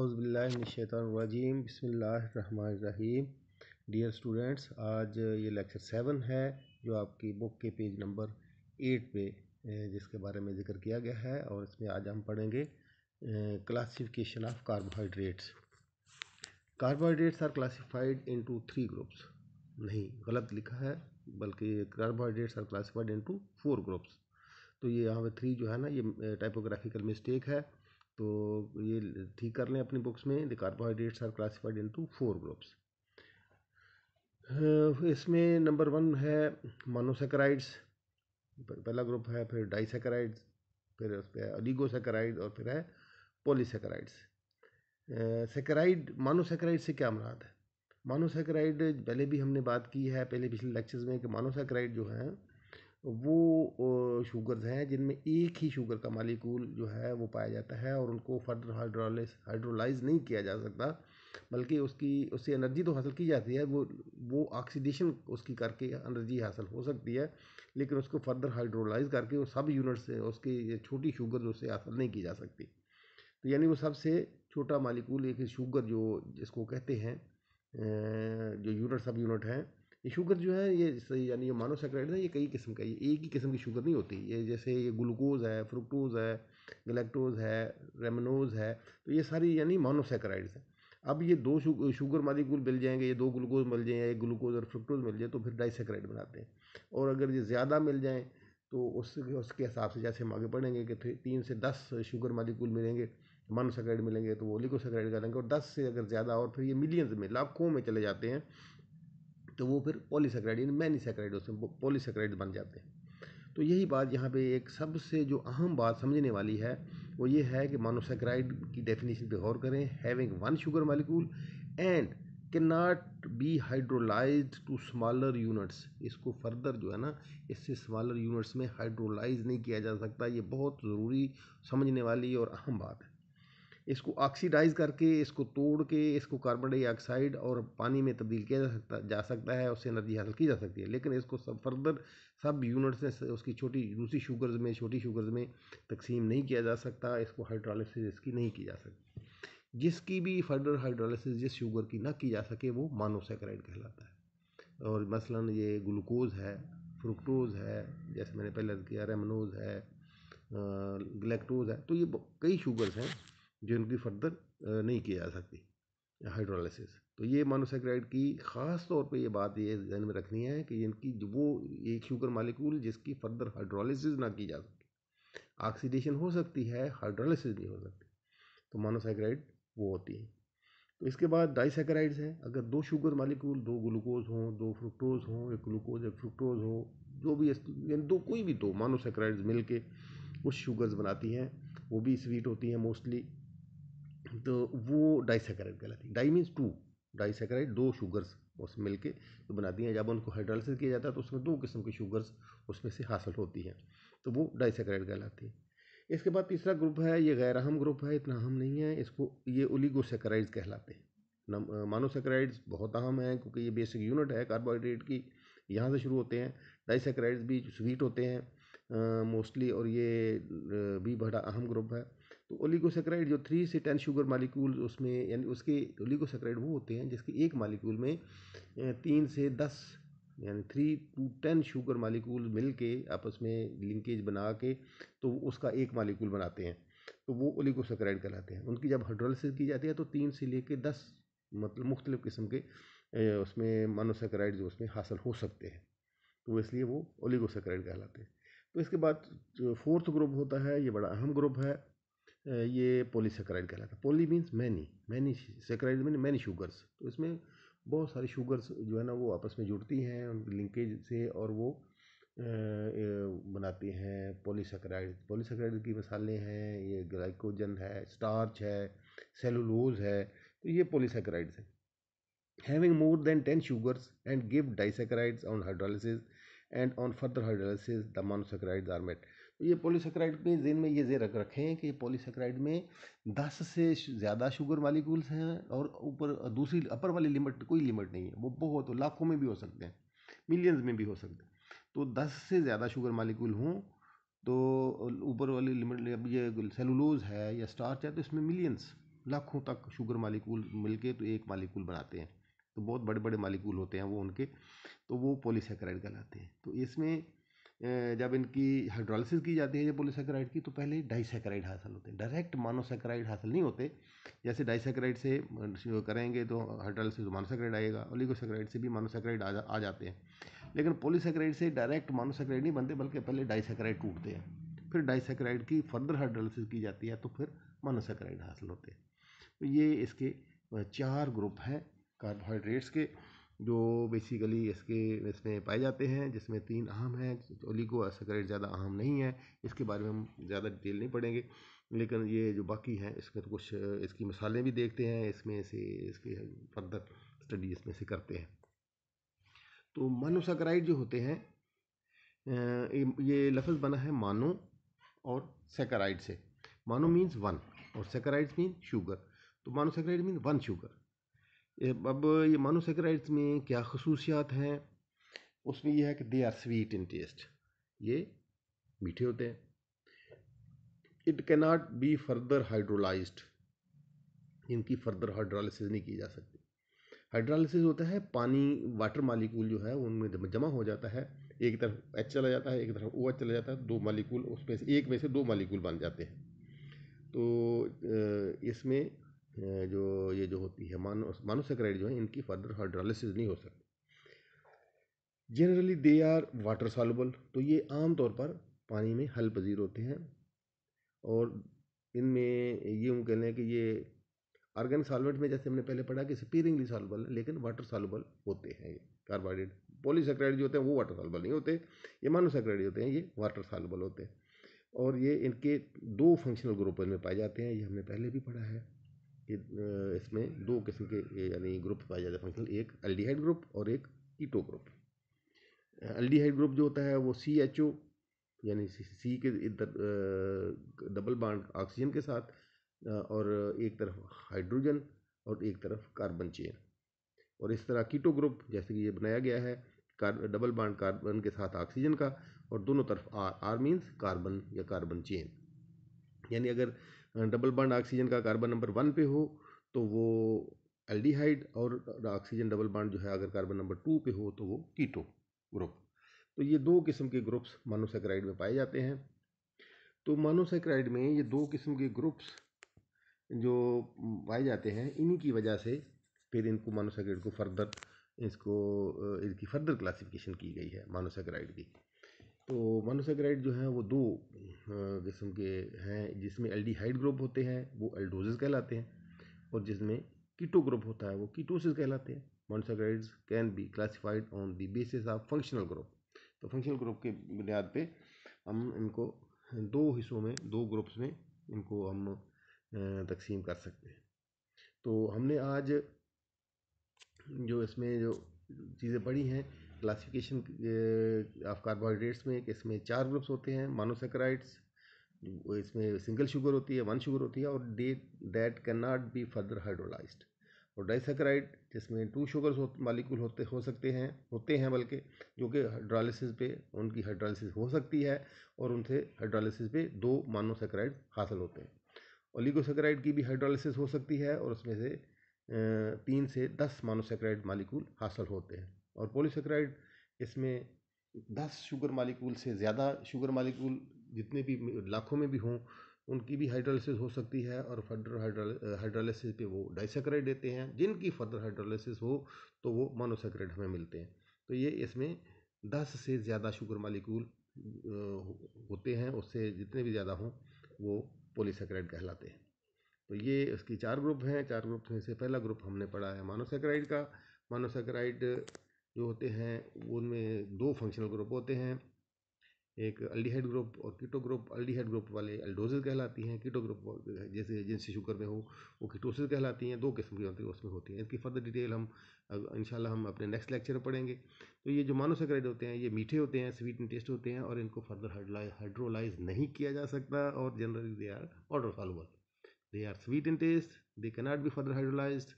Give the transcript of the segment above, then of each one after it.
अज़बिल्लाशैतरजीम बसमीम dear students आज ये लेक्चर सेवन है जो आपकी बुक के पेज नंबर एट पे जिसके बारे में जिक्र किया गया है और इसमें आज हम पढ़ेंगे classification of carbohydrates carbohydrates are classified into three groups नहीं गलत लिखा है बल्कि carbohydrates are classified into four groups तो ये यहाँ पर थ्री जो है ना ये टाइपोग्राफिकल मिस्टेक है तो ये ठीक कर लें अपनी बुक्स में the carbohydrates are classified to four groups इसमें नंबर वन है मोनोसेक्राइड्स पहला ग्रुप है फिर डाइसेक्राइड्स फिर उस पर अलीगोसेक्राइड और फिर है पोलीसेक्राइड्स सेक्राइड मानोसेक्राइड से क्या मुराद है मानोसेक्राइड पहले भी हमने बात की है पहले पिछले लेक्चर्स में कि मानोसेक्राइड जो है वो शुगर्स हैं जिनमें एक ही शुगर का मालिकूल जो है वो पाया जाता है और उनको फर्दर हाइड्रोलिस हाइड्रोलाइज नहीं किया जा सकता बल्कि उसकी उससे एनर्जी तो हासिल की जाती है वो वो ऑक्सीडेशन उसकी करके एनर्जी हासिल हो सकती है लेकिन उसको फर्दर हाइड्रोलाइज करके वो सब यूनिट से उसकी छोटी शुगर उससे हासिल नहीं की जा सकती तो यानी वो सबसे छोटा मालिकूल एक शुगर जो जिसको कहते हैं जो यूनिट सब यूनिट हैं ये शुगर जो है ये यानी ये मानोसेक्राइड है ये कई किस्म का ये एक ही किस्म की शुगर नहीं होती ये जैसे ये ग्लूकोज है फ्रुक्टोज है गलेक्टोज है रेमनोज है तो ये सारी यानी मानोसेक्राइड्स हैं अब ये दो शुगर मालिकूल मिल जाएंगे ये दो ग्लूकोज मिल जाए एक ग्लूकोज और फ्रुक्टोज मिल जाए तो फिर डाइसेक्राइड बनाते हैं और अगर ये ज़्यादा मिल जाएँ तो उसके उसके हिसाब से जैसे हम आगे पढ़ेंगे कि तीन से दस शुगर मालिकूल मिलेंगे सेक्राइड मिलेंगे तो वो लिको का लेंगे और दस से अगर ज़्यादा और फिर ये मिलियंस में लाखों में चले जाते हैं तो वो फिर पॉलीसेक्राइड यानी मैनीसेक्राइड उसमें पॉलीसेक्राइड बन जाते हैं तो यही बात यहाँ पे एक सबसे जो अहम बात समझने वाली है वो ये है कि मोनोसेक्राइड की डेफिनेशन पे गौर करें having one sugar molecule and can not be hydrolyse to smaller units इसको फर्दर जो है ना इससे स्मॉलर यूनिट्स में हाइड्रोलाइज नहीं किया जा सकता ये बहुत ज़रूरी समझने वाली और अहम बात है इसको ऑक्सीडाइज करके इसको तोड़ के इसको कार्बन डाइऑक्साइड और पानी में तब्दील किया जा सकता जा सकता है उससे एनर्जी हासिल की जा सकती है लेकिन इसको सब फर्दर सब यूनिट्स में उसकी छोटी दूसरी शुगर्स में छोटी शुगर्स में तकसीम नहीं किया जा सकता इसको हाइड्रोलिसिस इसकी नहीं की जा सकती जिसकी भी फर्दर हाइड्रोलिसिस जिस शुगर की ना की जा सके वो मानोसेक्राइड कहलाता है और मसला ये ग्लूकोज़ है फ्रुक्टोज़ है जैसे मैंने पहले किया रेमनोज़ है गलेक्टोज़ है तो ये कई शुगर्स हैं जो इनकी फर्दर नहीं की जा सकती हाइड्रोलाइसिस तो ये मानोसाइक्राइड की ख़ास तौर पे ये बात ये जहन में रखनी है कि इनकी वो एक शुगर मालिक्यूल जिसकी फर्दर हाइड्रोलाइसिस ना की जा सके ऑक्सीडेशन हो सकती है हाइड्रोलाइसिस नहीं हो सकती तो मानोसाइक्राइड वो होती है तो इसके बाद डाइसाइक्राइड्स हैं अगर दो शुगर मालिक्यूल दो ग्लूकोज हों दो फ्रुक्टोज हों एक ग्लूकोज एक फ्रुक्टोज हो जो भी यानी दो कोई भी दो मानोसाइक्राइड्स मिल के कुछ शुगर्स बनाती हैं वो भी स्वीट होती हैं मोस्टली तो वो डाइसैकराइड कहलाती है डाई मीन्स टू डाइसैकराइड दो शुगर्स उसमें मिल के जो तो बनाती हैं जब उनको हाइड्रोलिसिस किया जाता है तो उसमें दो किस्म की शुगर्स उसमें से हासिल होती हैं तो वो डाइसैकराइड कहलाती है इसके बाद तीसरा ग्रुप है ये गैर अहम ग्रुप है इतना अहम नहीं है इसको ये ओलिगोसेक्राइड्स कहलाते हैं मानोसेक्राइड्स बहुत अहम हैं क्योंकि ये बेसिक यूनिट है कार्बोहाइड्रेट की यहाँ से शुरू होते हैं डाइसेक्राइड्स भी स्वीट होते हैं मोस्टली और ये भी बड़ा अहम ग्रुप है तो ओलिगोसेक्राइड जो थ्री से टेन शुगर मालिक्यूल उसमें यानी उसके ओलिगोसेक्राइड वो होते हैं जिसके एक मालिक्यूल में तीन से दस यानी three to ten sugar molecule मिल के आपस में लिंकेज बना के तो उसका एक मालिक्यूल बनाते हैं तो वो ओलिगोसेक्राइड कहलाते हैं उनकी जब हाइड्रोलिसिस की जाती है तो तीन से लेके दस मतलब मुख्तलिफ़ किस्म के उसमें मोनोसेक्राइड जो उसमें हासिल हो सकते हैं तो इसलिए वो ओलिगोसेक्राइड कहलाते हैं तो इसके बाद फोर्थ ग्रुप होता है ये बड़ा अहम ग्रुप है ये पॉलीसेकेराइड कहलाता है poly means many many saccharide mean many sugars तो इसमें बहुत सारी शुगर्स जो है ना वो आपस में जुड़ती हैं उनकी लिंकेज से और वो बनाती हैं पॉलीसेकेराइड पॉलीसेकेराइड की मसाले हैं ये ग्लाइकोजन है स्टार्च है सेलुलोज है तो ये पॉलीसेकेराइड्स हैं having more than ten sugars and give disaccharides on hydrolysis and on further hydrolysis the monosaccharide are made तो ये पोलीसक्राइड के जेन में ये जे रख रखें कि पॉलीसेकेराइड में दस से ज़्यादा शुगर मालिकूल्स हैं और ऊपर दूसरी अपर वाली लिमिट कोई लिमिट नहीं है वो बहुत लाखों में भी हो सकते हैं मिलियंस में भी हो सकते हैं तो दस से ज़्यादा शुगर मालिकूल हों तो ऊपर वाली लिमिट अब ये सेलुलोज है या स्टार्च है तो इसमें मिलियंस लाखों तक शुगर मिल के तो एक मालिकूल बनाते हैं तो बहुत बड़े बड़े मालिकूल होते हैं वो उनके तो वो पॉलीसेकेराइड कहलाते हैं तो इसमें जब इनकी हाइड्रोलिसिस की जाती है ये पोलिसक्राइड की तो पहले डाइसेक्राइड हासिल होते हैं डायरेक्ट मानोसेक्राइड हासिल नहीं होते जैसे डाइसेक्राइड से करेंगे तो हाइड्रोलिसिस मानोसेक्राइड आएगा ओलिगोसेक्राइड से भी मानोसेक्राइड आ, जा, आ जाते हैं लेकिन पोलिसक्राइड से डायरेक्ट मानोसेक्राइड नहीं बनते बल्कि पहले डाइसेक्राइड टूटते हैं फिर डाइसेक्राइड की फर्दर हाइड्रोलिसिस की जाती है तो फिर मानोसेक्राइड हासिल होते हैं तो ये इसके चार ग्रुप हैं कार्बोहाइड्रेट्स के जो बेसिकली इसके इसमें पाए जाते हैं जिसमें तीन अहम हैं ओलिगोसैकेराइड ज़्यादा अहम नहीं है इसके बारे में हम ज़्यादा डिटेल नहीं पढ़ेंगे लेकिन ये जो बाकी हैं इसमें तो कुछ इसकी मिसालें भी देखते हैं इसमें से इसके फर्दर स्टडी इसमें से करते हैं तो मानोसैकेराइड जो होते हैं ये लफ्ज़ बना है मानो और सेकराइड से मानो मीन्स वन और सेकराइड मीन शुगर तो मानोसैकेराइड मीन वन शुगर ये अब ये मानोसेकराइड्स में क्या खसूसियात हैं उसमें यह है कि they are sweet in taste ये मीठे होते हैं it not be further hydrolyse इनकी फर्दर हाइड्रोलिसिस नहीं की जा सकती हाइड्रोलिसिस होता है पानी वाटर मालिकूल जो है उनमें जमा हो जाता है एक तरफ एच चला जाता है एक तरफ ओ एच चला जाता है दो मालिकूल उसमें से एक में से दो मालिकूल बन जाते हैं तो इसमें जो ये जो होती है मानो मानोसेक्राइड जो है इनकी फर्दर हाइड्रोलिसिस नहीं हो सकती generally they are water soluble तो ये आम तौर पर पानी में हल पजीर होते हैं और इनमें ये हम कहने कि ये आर्गन सॉल्वेंट में जैसे हमने पहले पढ़ा कि स्पीरिंगली सॉल्बल है लेकिन वाटर सॉल्बल होते हैं ये कार्बोहाइड्रेट पॉलीसेक्राइड जो होते हैं वो वाटर सॉल्बल नहीं होते ये मानोसेक्राइड होते हैं ये वाटर सॉल्बल होते हैं और ये इनके दो फंक्शनल ग्रुप में पाए जाते हैं ये हमने पहले भी पढ़ा है इसमें दो किस्म के यानी ग्रुप पाए जाते हैं फंक्शनल एक एल्डिहाइड ग्रुप और एक कीटो ग्रुप एल्डिहाइड ग्रुप जो होता है वो सी एच ओ यानी सी के डबल बाड ऑक्सीजन के साथ और एक तरफ हाइड्रोजन और एक तरफ कार्बन चेन और इस तरह कीटो ग्रुप जैसे कि ये बनाया गया है कार डबल बाड कार्बन के साथ ऑक्सीजन का और दोनों तरफ आर आर मीन्स कार्बन या कार्बन चेन यानी अगर डबल बॉन्ड ऑक्सीजन का कार्बन नंबर वन पे हो तो वो एल्डिहाइड और ऑक्सीजन डबल बॉन्ड जो है अगर कार्बन नंबर टू पे हो तो वो कीटो ग्रुप तो ये दो किस्म के ग्रुप्स मोनोसेक्राइड में पाए जाते हैं तो मोनोसेक्राइड में ये दो किस्म के ग्रुप्स जो पाए जाते हैं इन्हीं की वजह से फिर इनको मोनोसेक्राइड को फर्दर इसको इनकी फर्दर क्लासिफिकेशन की गई है मोनोसेक्राइड की तो मोनोसेकेराइड जो है वो दो किस्म के हैं जिसमें एल्डिहाइड ग्रुप होते हैं वो एल्डोजेस कहलाते हैं और जिसमें कीटो ग्रुप होता है वो कीटोसिस कहलाते हैं monosaccharides can be classified on the basis of functional group तो फंक्शनल ग्रुप के बुनियाद पे हम इनको दो हिस्सों में दो ग्रुप्स में इनको हम तकसीम कर सकते हैं तो हमने आज जो इसमें जो चीज़ें पढ़ी हैं क्लासिफिकेशन ऑफ कार्बोहाइड्रेट्स में कि इसमें चार ग्रुप्स होते हैं मानोसेक्राइड्स इसमें सिंगल शुगर होती है वन शुगर होती है और they that can not be further hydrolyse और डाइसेक्राइड जिसमें टू शुगर हो, मालिकूल होते हो सकते हैं होते हैं बल्कि जो कि हाइड्रोलिसिस पे उनकी हाइड्रोलिसिस हो सकती है और उनसे हाइड्रोलिसिस पे दो मानोसेक्राइड हासिल होते हैं ओलिगोसेक्राइड की भी हाइड्रोलिसिस हो सकती है और उसमें से तीन से दस मानोसेक्राइड मालिकूल हासिल होते हैं और पोलिसक्राइड इसमें दस शुगर मालिकूल से ज़्यादा शुगर मालिकूल जितने भी लाखों में भी हों उनकी भी हाइड्रोलिसिस हो सकती है और फर्दर हाइड्रोलिसिस पे वो डाइसक्राइड देते हैं जिनकी फर्दर हाइड्रोलिसिस हो तो वो मोनोसेकेराइड हमें मिलते हैं तो ये इसमें दस से ज़्यादा शुगर मालिकूल होते हैं उससे जितने भी ज़्यादा हों वो पोलीसेक्राइड कहलाते हैं तो ये इसकी चार ग्रुप हैं चार ग्रुप में से पहला ग्रुप हमने पढ़ा है मानोसेक्राइड का मानोसेक्राइड जो होते हैं उनमें दो फंक्शनल ग्रुप होते हैं एक अल्डीहाइड ग्रुप और कीटो ग्रुप अल्डीहाइड ग्रुप वाले अल्डोजेज कहलाती हैं कीटो ग्रुप जैसे जिनसे शुगर में हो वो कीटोसिस कहलाती हैं दो किस्म की होती है उसमें होती हैं इसकी फर्दर डिटेल हम इनशाला हम अपने नेक्स्ट लेक्चर में पढ़ेंगे तो ये जो मानोसेक्राइड होते हैं ये मीठे होते हैं स्वीट एंड टेस्ट होते हैं और इनको फर्दर हाइड्रोलाइज नहीं किया जा सकता और generally they are water soluble they are sweet in taste they cannot be further hydrolyse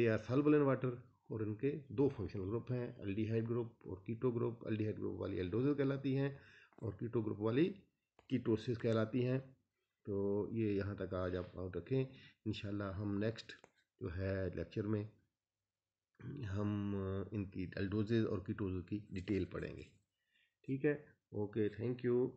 they are soluble in water और इनके दो फंक्शनल ग्रुप हैं अल्डीहाइड ग्रुप और कीटो ग्रुप अल्डीहाइड ग्रुप वाली एल्डोज कहलाती हैं और कीटो ग्रुप वाली कीटोसिस कहलाती हैं तो ये यहाँ तक आज आप पहुँच रखें इन हम नेक्स्ट जो है लेक्चर में हम इनकी एल्डोजेज और कीटोज की डिटेल पढ़ेंगे ठीक है ओके थैंक यू